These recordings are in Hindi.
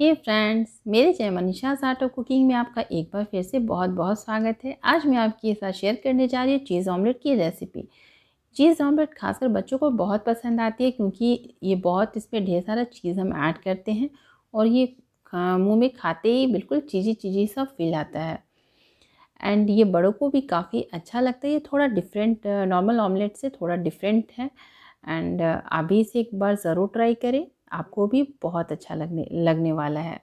हे hey फ्रेंड्स मेरे चैनल मनीषा साटो कुकिंग में आपका एक बार फिर से बहुत बहुत स्वागत है आज मैं आपके साथ शेयर करने जा रही हूँ चीज़ ऑमलेट की रेसिपी चीज़ ऑमलेट खासकर बच्चों को बहुत पसंद आती है क्योंकि ये बहुत इसमें ढेर सारा चीज़ हम ऐड करते हैं और ये मुंह में खाते ही बिल्कुल चीज़ी चीज़ी सा फील आता है एंड ये बड़ों को भी काफ़ी अच्छा लगता है ये थोड़ा डिफरेंट नॉर्मल ऑमलेट से थोड़ा डिफरेंट है एंड आप इसे एक बार ज़रूर ट्राई करें आपको भी बहुत अच्छा लगने लगने वाला है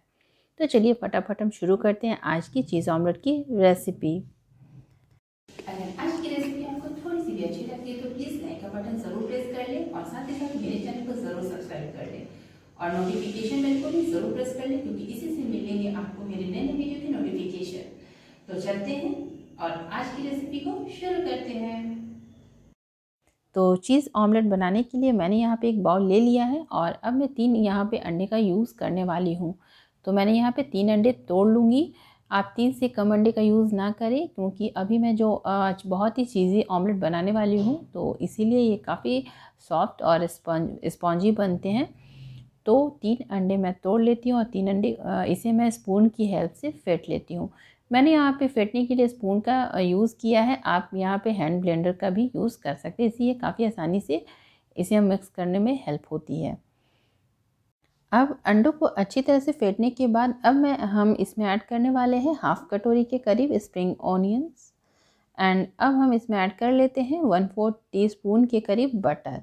तो चलिए फटाफट हम शुरू करते हैं आज की चीज़ ऑमलेट की रेसिपी तो और नोटिफिकेशन बेल को भी जरूर प्रेस कर लें क्योंकि इसी से मिलेंगे आपको मेरे नए नए वीडियो के नोटिफिकेशन तो चलते हैं और आज की रेसिपी को शुरू करते हैं तो चीज़ ऑमलेट बनाने के लिए मैंने यहाँ पे एक बाउल ले लिया है और अब मैं तीन यहाँ पे अंडे का यूज़ करने वाली हूँ तो मैंने यहाँ पे तीन अंडे तोड़ लूँगी आप तीन से कम अंडे का यूज़ ना करें क्योंकि अभी मैं जो आज बहुत ही चीज़ी ऑमलेट बनाने वाली हूँ तो इसीलिए ये काफ़ी सॉफ्ट और इस्पॉन्जी बनते हैं तो तीन अंडे मैं तोड़ लेती हूँ और तीन अंडे इसे मैं स्पून की हेल्प से फेंट लेती हूँ मैंने यहाँ पे फेंटने के लिए स्पून का यूज़ किया है आप यहाँ पे हैंड ब्लेंडर का भी यूज़ कर सकते हैं इसलिए काफ़ी आसानी से इसे हम मिक्स करने में हेल्प होती है अब अंडों को अच्छी तरह से फेंटने के बाद अब मैं हम इसमें ऐड करने वाले हैं हाफ़ कटोरी के करीब स्प्रिंग ऑनियंस एंड अब हम इसमें ऐड कर लेते हैं वन फोर्थ टी स्पून के करीब बटर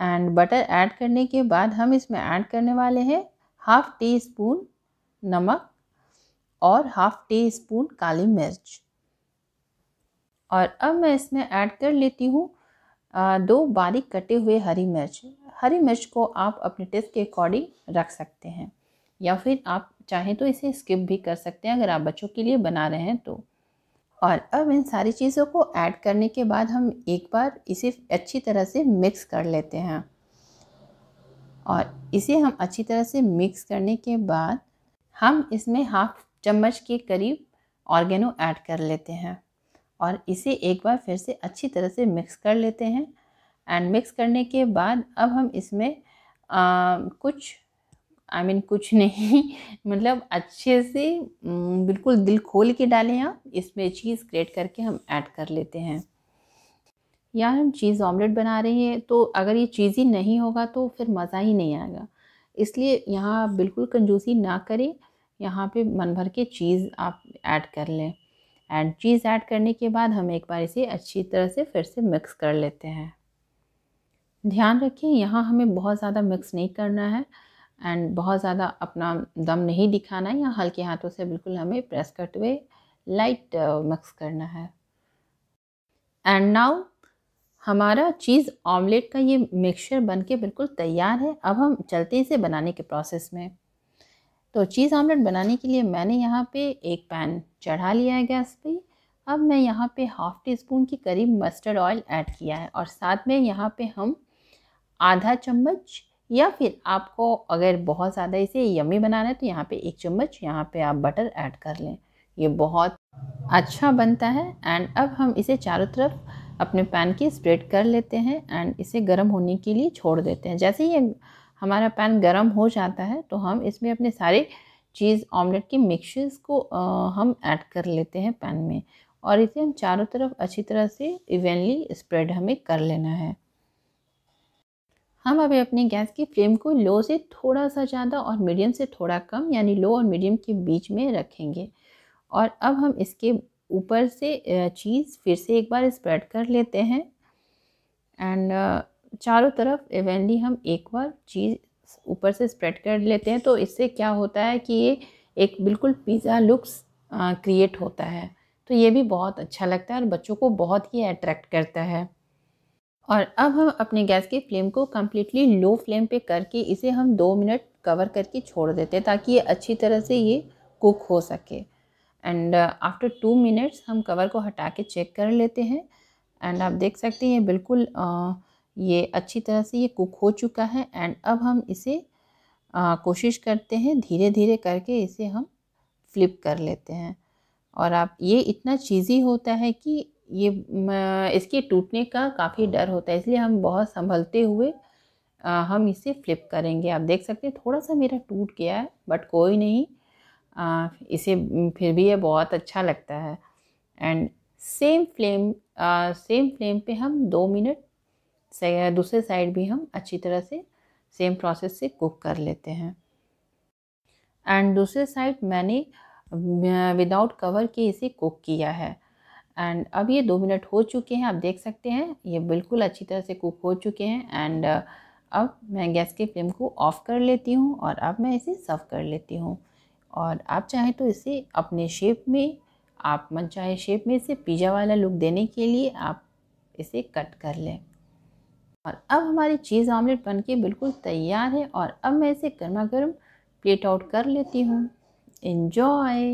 एंड बटर ऐड करने के बाद हम इसमें ऐड करने वाले हैं हाफ़ टी स्पून नमक और हाफ टी स्पून काली मिर्च और अब मैं इसमें ऐड कर लेती हूँ दो बारीक कटे हुए हरी मिर्च हरी मिर्च को आप अपने टेस्ट के अकॉर्डिंग रख सकते हैं या फिर आप चाहें तो इसे स्किप भी कर सकते हैं अगर आप बच्चों के लिए बना रहे हैं तो और अब इन सारी चीज़ों को ऐड करने के बाद हम एक बार इसे अच्छी तरह से मिक्स कर लेते हैं और इसे हम अच्छी तरह से मिक्स करने के बाद हम इसमें हाफ चम्मच के करीब ऑर्गेनो ऐड कर लेते हैं और इसे एक बार फिर से अच्छी तरह से मिक्स कर लेते हैं एंड मिक्स करने के बाद अब हम इसमें आ, कुछ आई I मीन mean, कुछ नहीं मतलब अच्छे से बिल्कुल दिल खोल के डालें आप इसमें चीज़ ग्रेट करके हम ऐड कर लेते हैं या हम चीज़ ऑमलेट बना रहे हैं तो अगर ये चीज़ ही नहीं होगा तो फिर मज़ा ही नहीं आएगा इसलिए यहाँ बिल्कुल कंजूसी ना करें यहाँ पे मन भर के चीज़ आप ऐड कर लें एंड चीज़ ऐड करने के बाद हम एक बार इसे अच्छी तरह से फिर से मिक्स कर लेते हैं ध्यान रखिए यहाँ हमें बहुत ज़्यादा मिक्स नहीं करना है एंड बहुत ज़्यादा अपना दम नहीं दिखाना है या हल्के हाथों से बिल्कुल हमें प्रेस करते हुए लाइट मिक्स करना है एंड नाउ हमारा चीज़ ऑमलेट का ये मिक्सचर बनके बिल्कुल तैयार है अब हम चलते हैं इसे बनाने के प्रोसेस में तो चीज़ ऑमलेट बनाने के लिए मैंने यहाँ पे एक पैन चढ़ा लिया है गैस पे अब मैं यहाँ पे हाफ़ टी स्पून के करीब मस्टर्ड ऑयल ऐड किया है और साथ में यहाँ पे हम आधा चम्मच या फिर आपको अगर बहुत ज़्यादा इसे यमी बनाना है तो यहाँ पे एक चम्मच यहाँ पे आप बटर ऐड कर लें ये बहुत अच्छा बनता है एंड अब हम इसे चारों तरफ अपने पैन की स्प्रेड कर लेते हैं एंड इसे गर्म होने के लिए छोड़ देते हैं जैसे ये हमारा पैन गर्म हो जाता है तो हम इसमें अपने सारे चीज़ ऑमलेट के मिक्सचर्स को आ, हम ऐड कर लेते हैं पैन में और इसे हम चारों तरफ अच्छी तरह से इवेंटली स्प्रेड हमें कर लेना है हम अभी अपने गैस की फ्लेम को लो से थोड़ा सा ज़्यादा और मीडियम से थोड़ा कम यानी लो और मीडियम के बीच में रखेंगे और अब हम इसके ऊपर से चीज़ फिर से एक बार स्प्रेड कर लेते हैं एंड चारों तरफ इवेंली हम एक बार चीज़ ऊपर से स्प्रेड कर लेते हैं तो इससे क्या होता है कि ये एक बिल्कुल पिज़्ज़ा लुक्स क्रिएट होता है तो ये भी बहुत अच्छा लगता है और बच्चों को बहुत ही अट्रैक्ट करता है और अब हम अपने गैस की फ्लेम को कम्प्लीटली लो फ्लेम पे करके इसे हम दो मिनट कवर करके छोड़ देते हैं ताकि ये अच्छी तरह से ये कुक हो सके एंड आफ्टर टू मिनट्स हम कवर को हटा के चेक कर लेते हैं एंड आप देख सकते हैं ये बिल्कुल uh, ये अच्छी तरह से ये कुक हो चुका है एंड अब हम इसे आ, कोशिश करते हैं धीरे धीरे करके इसे हम फ्लिप कर लेते हैं और आप ये इतना चीज़ी होता है कि ये इसके टूटने का काफ़ी डर होता है इसलिए हम बहुत संभलते हुए आ, हम इसे फ्लिप करेंगे आप देख सकते हैं थोड़ा सा मेरा टूट गया है बट कोई नहीं आ, इसे फिर भी ये बहुत अच्छा लगता है and same flame uh, same flame पे हम दो मिनट से दूसरे साइड भी हम अच्छी तरह से सेम प्रोसेस से कुक कर लेते हैं एंड दूसरे साइड मैंने विदाउट कवर के इसे कुक किया है एंड अब ये दो मिनट हो चुके हैं आप देख सकते हैं ये बिल्कुल अच्छी तरह से कुक हो चुके हैं एंड अब मैं गैस के फ्लेम को ऑफ़ कर लेती हूँ और अब मैं इसे सर्व कर लेती हूँ और आप चाहें तो इसे अपने शेप में आप मन चाहे शेप में इसे पिज़्ज़ा वाला लुक देने के लिए आप इसे कट कर लें और अब हमारी चीज़ ऑमलेट बन के बिल्कुल तैयार है और अब मैं इसे गर्मा गर्म प्लेट आउट कर लेती हूँ इन्जॉय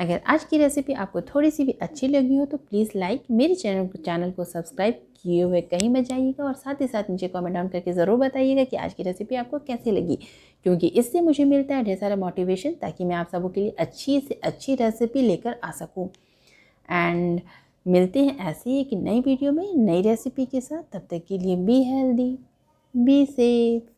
अगर आज की रेसिपी आपको थोड़ी सी भी अच्छी लगी हो तो प्लीज़ लाइक मेरे चैनल चैनल को सब्सक्राइब किए हुए कहीं मत जाइएगा और साथ ही साथ मुझे कमेंट डाउन करके ज़रूर बताइएगा कि आज की रेसिपी आपको कैसी लगी क्योंकि इससे मुझे मिलता है ढेर सारा मोटिवेशन ताकि मैं आप सबों के लिए अच्छी से अच्छी रेसिपी लेकर आ सकूँ एंड मिलते हैं ऐसे ही एक नई वीडियो में नई रेसिपी के साथ तब तक के लिए बी हेल्दी बी सेफ